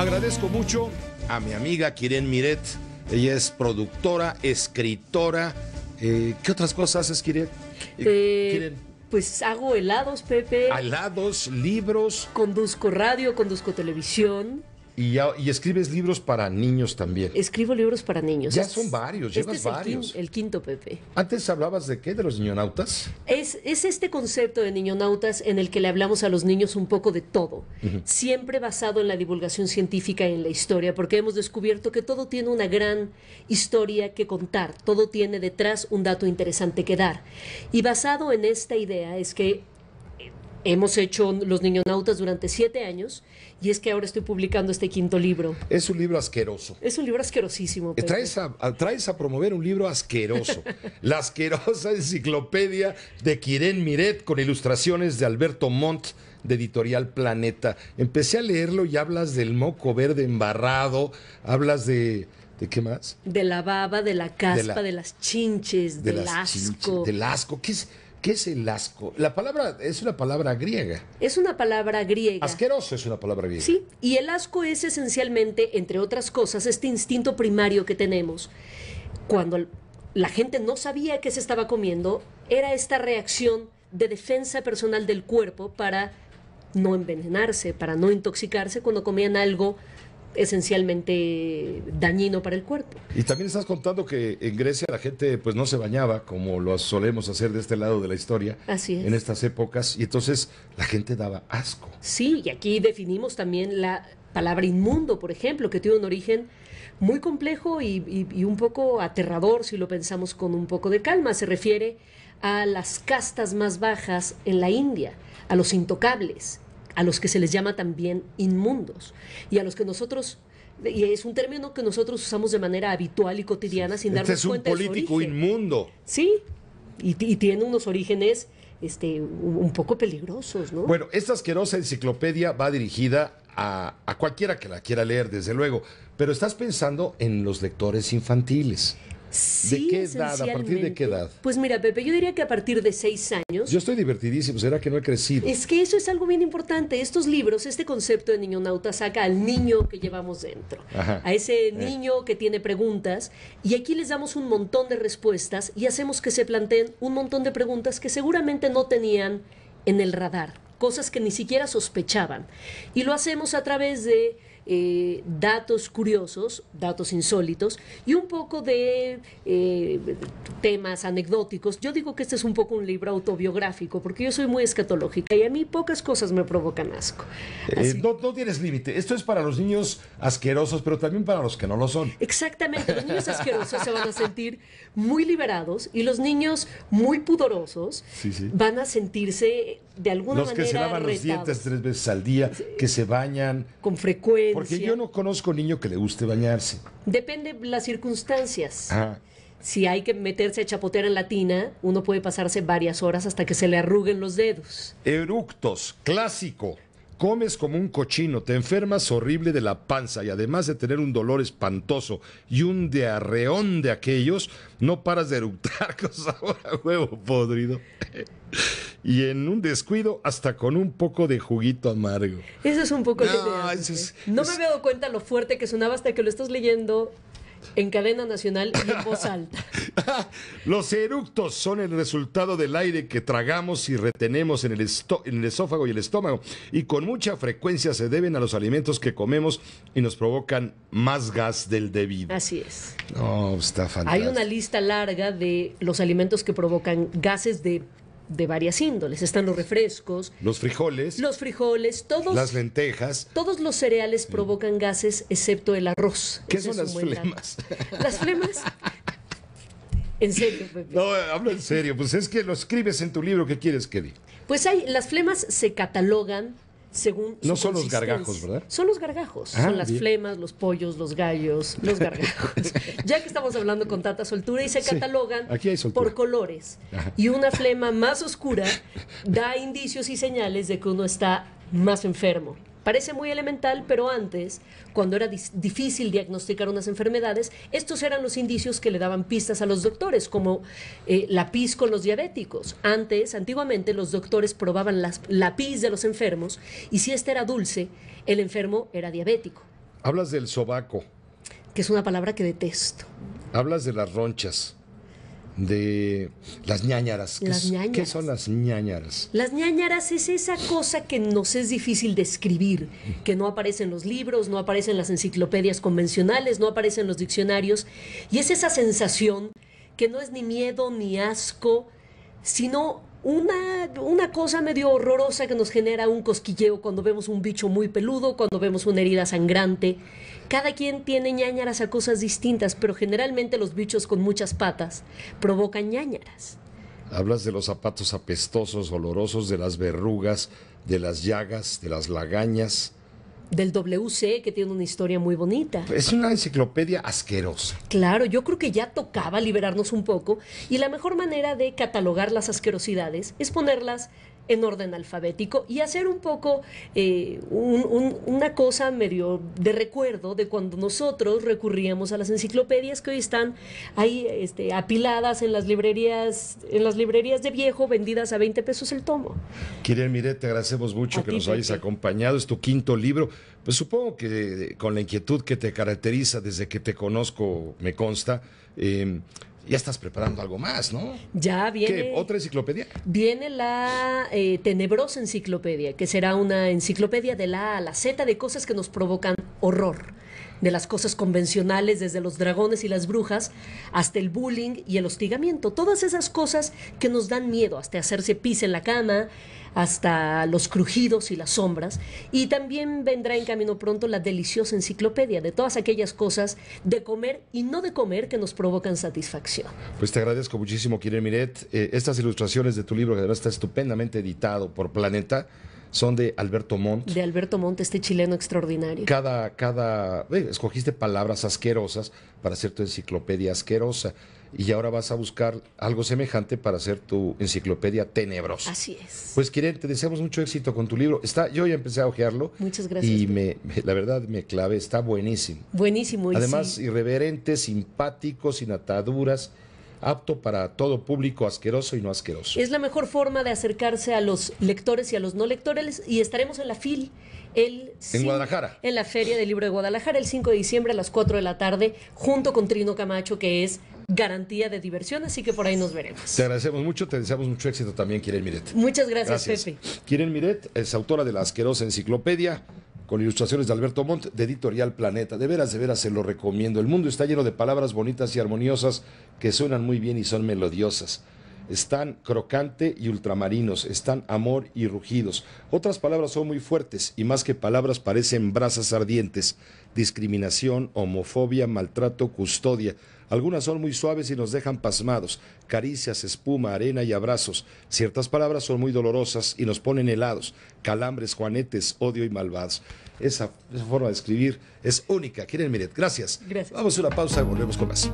Agradezco mucho a mi amiga Kiren Miret. Ella es productora, escritora. Eh, ¿Qué otras cosas haces, eh, Kiren pues hago helados, Pepe. Helados, libros. Conduzco radio, conduzco televisión. Y, escribes libros para niños también. Escribo libros para niños. Ya son varios, llevas este varios. el quinto, Pepe. Antes hablabas de qué, de los niñonautas. Es, es este concepto de niñonautas en el que le hablamos a los niños un poco de todo, siempre basado en la divulgación científica y en la historia, porque hemos descubierto que todo tiene una gran historia que contar, todo tiene detrás un dato interesante que dar. Y basado en esta idea es que hemos hecho Los Niñonautas durante siete años y es que ahora estoy publicando este quinto libro. Es un libro asqueroso. Es un libro asquerosísimo. Eh, traes, a, promover un libro asqueroso. La asquerosa enciclopedia de Quirén Miret con ilustraciones de Alberto Montt de Editorial Planeta. Empecé a leerlo y hablas del moco verde embarrado, hablas de... ¿De qué más? De la baba, de la caspa, de, las chinches, de del las asco. del asco. ¿Qué es? ¿Qué es el asco? La palabra es una palabra griega. Es una palabra griega. Asqueroso es una palabra griega. Sí, y el asco es esencialmente, entre otras cosas, este instinto primario que tenemos. Cuando la gente no sabía qué se estaba comiendo, era esta reacción de defensa personal del cuerpo para no envenenarse, para no intoxicarse cuando comían algo esencialmente dañino para el cuerpo. Y también estás contando que en Grecia la gente pues no se bañaba como lo solemos hacer de este lado de la historia. Así En estas épocas y entonces la gente daba asco. Sí, y aquí definimos también la palabra inmundo, por ejemplo, que tiene un origen muy complejo y un poco aterrador si lo pensamos con un poco de calma. Se refiere a las castas más bajas en la India, a los intocables a los que se les llama también inmundos y a los que nosotros y es un término que nosotros usamos de manera habitual y cotidiana sin este darnos cuenta. Es un político inmundo. Sí, y, tiene unos orígenes este, un poco peligrosos, ¿no? Bueno, esta asquerosa enciclopedia va dirigida a, a cualquiera que la quiera leer, desde luego, pero estás pensando en los lectores infantiles. ¿De qué edad? ¿A partir de qué edad? Pues mira, Pepe, yo diría que a partir de seis años. Yo estoy divertidísimo, ¿será que no he crecido? Es que eso es algo bien importante. Estos libros, este concepto de niño nauta saca al niño que llevamos dentro, a ese eh. niño que tiene preguntas, y aquí les damos un montón de respuestas y hacemos que se planteen un montón de preguntas que seguramente no tenían en el radar, cosas que ni siquiera sospechaban. Y lo hacemos a través de eh, datos curiosos, datos insólitos y un poco de eh, temas anecdóticos. Yo digo que este es un poco un libro autobiográfico porque yo soy muy escatológica y a mí pocas cosas me provocan asco. Eh, no, tienes límite. Esto es para los niños asquerosos, pero también para los que no lo son. Exactamente. Los niños asquerosos se van a sentir muy liberados y los niños muy pudorosos van a sentirse de alguna los manera. que se lavan los dientes tres veces al día, que se bañan. Con frecuencia. Porque yo no conozco niño que le guste bañarse. Depende las circunstancias. Si hay que meterse a chapotear en la tina, uno puede pasarse varias horas hasta que se le arruguen los dedos. Eructos, clásico comes como un cochino, te enfermas horrible de la panza y además de tener un dolor espantoso y un diarreón de aquellos, no paras de eructar con sabor a huevo podrido y en un descuido hasta con un poco de juguito amargo. Eso es un poco no, ¿eh? no me había dado cuenta lo fuerte que sonaba hasta que lo estás leyendo en cadena nacional y en voz alta. Los eructos son el resultado del aire que tragamos y retenemos en el, esófago y el estómago y con mucha frecuencia se deben a los alimentos que comemos y nos provocan más gas del debido. Así es. No, oh, está fantástico. Hay una lista larga de los alimentos que provocan gases de de varias índoles. Están los refrescos. Los frijoles. Los frijoles, todos. Las lentejas. Todos los cereales provocan gases, excepto el arroz. ¿Qué son las flemas? Las flemas. En serio, Pepe. No, hablo en serio. Pues es que lo escribes en tu libro. ¿Qué quieres que diga? Pues hay, las flemas se catalogan no son los gargajos, ¿verdad? Son los gargajos, ah, son las flemas, los pollos, los gallos, los gargajos. ya que estamos hablando con tanta soltura y se catalogan por colores. Y una flema más oscura da indicios y señales de que uno está más enfermo. Parece muy elemental, pero antes, cuando era difícil diagnosticar unas enfermedades, estos eran los indicios que le daban pistas a los doctores, como eh, la pis con los diabéticos. Antes, antiguamente, los doctores probaban la pis de los enfermos y si éste era dulce, el enfermo era diabético. Hablas del sobaco. Que es una palabra que detesto. Hablas de las ronchas de las ñañaras. ¿Qué, son las ñañaras? Las ñañaras es esa cosa que nos es difícil describir, que no aparece en los libros, no aparece en las enciclopedias convencionales, no aparece en los diccionarios, y es esa sensación que no es ni miedo ni asco, sino una, una, cosa medio horrorosa que nos genera un cosquilleo cuando vemos un bicho muy peludo, cuando vemos una herida sangrante. Cada quien tiene ñañaras a cosas distintas, pero generalmente los bichos con muchas patas provocan ñañaras. Hablas de los zapatos apestosos, olorosos, de las verrugas, de las llagas, de las lagañas. Del WC, que tiene una historia muy bonita. Es una enciclopedia asquerosa. Claro, yo creo que ya tocaba liberarnos un poco y la mejor manera de catalogar las asquerosidades es ponerlas en orden alfabético y hacer un poco eh, una cosa medio de recuerdo de cuando nosotros recurríamos a las enciclopedias que hoy están ahí este, apiladas en las librerías en las librerías de viejo vendidas a 20 pesos el tomo. quiere Mire, te agradecemos mucho que nos hayas acompañado, es tu quinto libro, pues supongo que eh, con la inquietud que te caracteriza desde que te conozco, me consta, eh, ya estás preparando algo más, ¿no? Ya viene. ¿Qué? ¿Otra enciclopedia? Viene la eh, Tenebrosa Enciclopedia, que será una enciclopedia de la a la Z de cosas que nos provocan horror de las cosas convencionales, desde los dragones y las brujas, hasta el bullying y el hostigamiento. Todas esas cosas que nos dan miedo, hasta hacerse pis en la cama, hasta los crujidos y las sombras. Y también vendrá en camino pronto la deliciosa enciclopedia de todas aquellas cosas de comer y no de comer que nos provocan satisfacción. Pues te agradezco muchísimo, Kiren Miret. Eh, estas ilustraciones de tu libro, que además está estupendamente editado por Planeta, son de Alberto Montt. De Alberto Montt, este chileno extraordinario. Cada, cada, eh, escogiste palabras asquerosas para hacer tu enciclopedia asquerosa y ahora vas a buscar algo semejante para hacer tu enciclopedia tenebrosa. Así es. Pues Kiren, te deseamos mucho éxito con tu libro. Está, yo ya empecé a ojearlo. Muchas gracias. Y me, la verdad me clave, está buenísimo. Buenísimo. Además, irreverente, simpático, sin ataduras apto para todo público asqueroso y no asqueroso. Es la mejor forma de acercarse a los lectores y a los no lectores y estaremos en la FIL. El en Guadalajara. En la Feria del Libro de Guadalajara, el 5 de diciembre a las 4 de la tarde, junto con Trino Camacho, que es garantía de diversión, así que por ahí nos veremos. Te agradecemos mucho, te deseamos mucho éxito también, Kiren Miret. Muchas gracias, gracias. Pepe. Miret es autora de la asquerosa enciclopedia con ilustraciones de Alberto Montt de Editorial Planeta. De veras, de veras se lo recomiendo. El mundo está lleno de palabras bonitas y armoniosas que suenan muy bien y son melodiosas están crocante y ultramarinos, están amor y rugidos. Otras palabras son muy fuertes y más que palabras parecen brasas ardientes. Discriminación, homofobia, maltrato, custodia. Algunas son muy suaves y nos dejan pasmados. Caricias, espuma, arena y abrazos. Ciertas palabras son muy dolorosas y nos ponen helados. Calambres, juanetes, odio y malvados. Esa, forma de escribir es única. Quieren mirar. gracias. Gracias. Vamos a una pausa y volvemos con más.